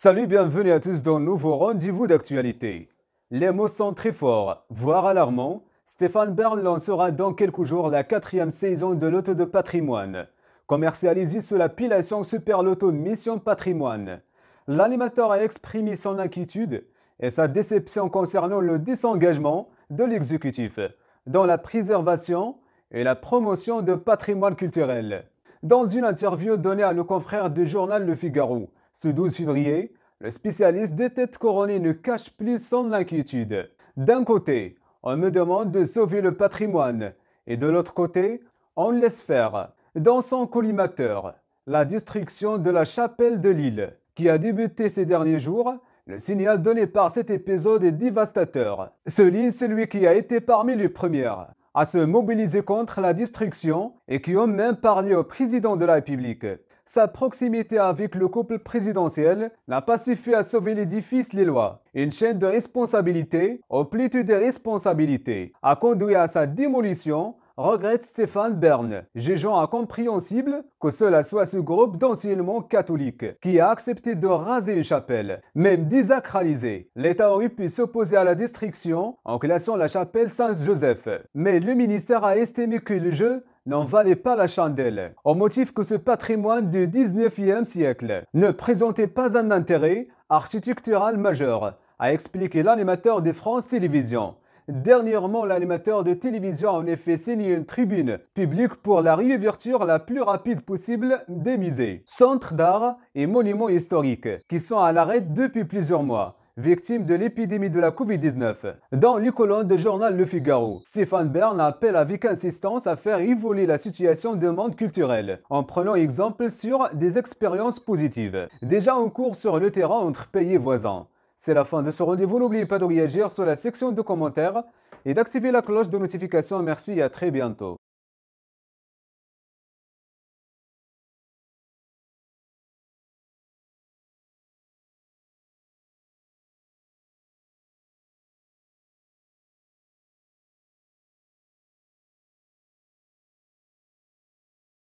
Salut, bienvenue à tous dans nouveau rendez-vous d'actualité. Les mots sont très forts, voire alarmants. Stéphane Bern lancera dans quelques jours la quatrième saison de l'auto de patrimoine. Commercialisée sous l'appellation Super Loto Mission Patrimoine. L'animateur a exprimé son inquiétude et sa déception concernant le désengagement de l'exécutif dans la préservation et la promotion de patrimoine culturel. Dans une interview donnée à nos confrères du journal Le Figaro, ce 12 février, le spécialiste des têtes couronnées ne cache plus son inquiétude. D'un côté, on me demande de sauver le patrimoine, et de l'autre côté, on laisse faire, dans son collimateur, la destruction de la chapelle de l'île, qui a débuté ces derniers jours, le signal donné par cet épisode est dévastateur. Souligne celui qui a été parmi les premiers à se mobiliser contre la destruction et qui ont même parlé au président de la République sa proximité avec le couple présidentiel n'a pas suffi à sauver l'édifice lois Une chaîne de responsabilité, plutôt des responsabilités, a conduit à sa démolition, regrette Stéphane Bern, jugeant incompréhensible que cela soit ce groupe d'anciennement catholiques qui a accepté de raser une chapelle, même désacralisée. L'État aurait pu s'opposer à la destruction en classant la chapelle Saint-Joseph, mais le ministère a estimé que le jeu n'en valait pas la chandelle, au motif que ce patrimoine du 19e siècle ne présentait pas un intérêt architectural majeur, a expliqué l'animateur de France Télévisions. Dernièrement, l'animateur de télévision a en effet signé une tribune publique pour la réouverture la plus rapide possible des musées, centres d'art et monuments historiques qui sont à l'arrêt depuis plusieurs mois victime de l'épidémie de la Covid-19. Dans les colonnes du journal Le Figaro, Stéphane Bern appelle avec insistance à faire évoluer la situation du monde culturel, en prenant exemple sur des expériences positives, déjà en cours sur le terrain entre pays voisins. C'est la fin de ce rendez-vous, n'oubliez pas de réagir sur la section de commentaires et d'activer la cloche de notification. Merci et à très bientôt.